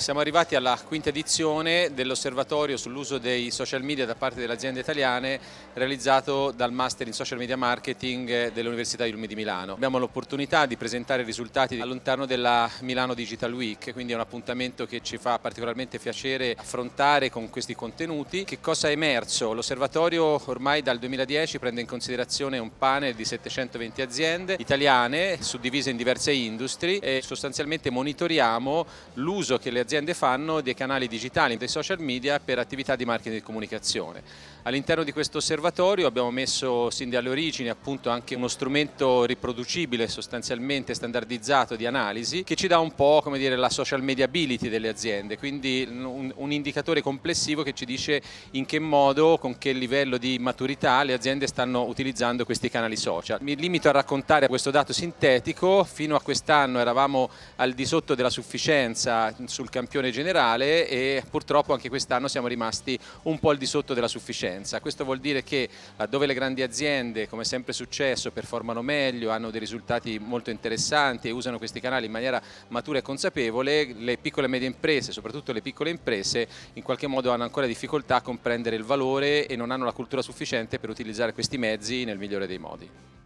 Siamo arrivati alla quinta edizione dell'osservatorio sull'uso dei social media da parte delle aziende italiane realizzato dal Master in Social Media Marketing dell'Università di Lumi di Milano. Abbiamo l'opportunità di presentare i risultati all'interno della Milano Digital Week, quindi è un appuntamento che ci fa particolarmente piacere affrontare con questi contenuti. Che cosa è emerso? L'osservatorio ormai dal 2010 prende in considerazione un panel di 720 aziende italiane suddivise in diverse industrie e sostanzialmente monitoriamo l'uso che le aziende aziende fanno dei canali digitali, dei social media per attività di marketing e comunicazione. All'interno di questo osservatorio abbiamo messo sin dalle origini appunto anche uno strumento riproducibile, sostanzialmente standardizzato di analisi, che ci dà un po' come dire la social media ability delle aziende, quindi un, un indicatore complessivo che ci dice in che modo, con che livello di maturità le aziende stanno utilizzando questi canali social. Mi limito a raccontare questo dato sintetico, fino a quest'anno eravamo al di sotto della sufficienza sul canale campione generale e purtroppo anche quest'anno siamo rimasti un po' al di sotto della sufficienza. Questo vuol dire che laddove eh, le grandi aziende, come sempre è successo, performano meglio, hanno dei risultati molto interessanti e usano questi canali in maniera matura e consapevole, le piccole e medie imprese, soprattutto le piccole imprese, in qualche modo hanno ancora difficoltà a comprendere il valore e non hanno la cultura sufficiente per utilizzare questi mezzi nel migliore dei modi.